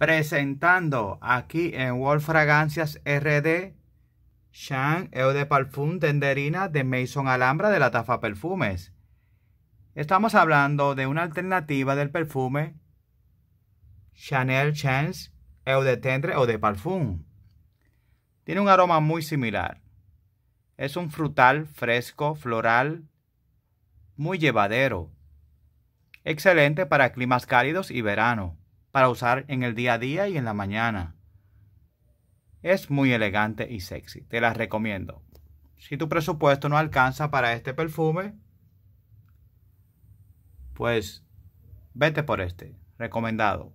presentando aquí en World Fragancias RD Chan Eau de Parfum Tenderina de Mason Alhambra de la Tafa Perfumes. Estamos hablando de una alternativa del perfume Chanel Chance Eau de Tendre o de Parfum. Tiene un aroma muy similar. Es un frutal, fresco, floral, muy llevadero. Excelente para climas cálidos y verano para usar en el día a día y en la mañana. Es muy elegante y sexy, te las recomiendo. Si tu presupuesto no alcanza para este perfume, pues vete por este, recomendado.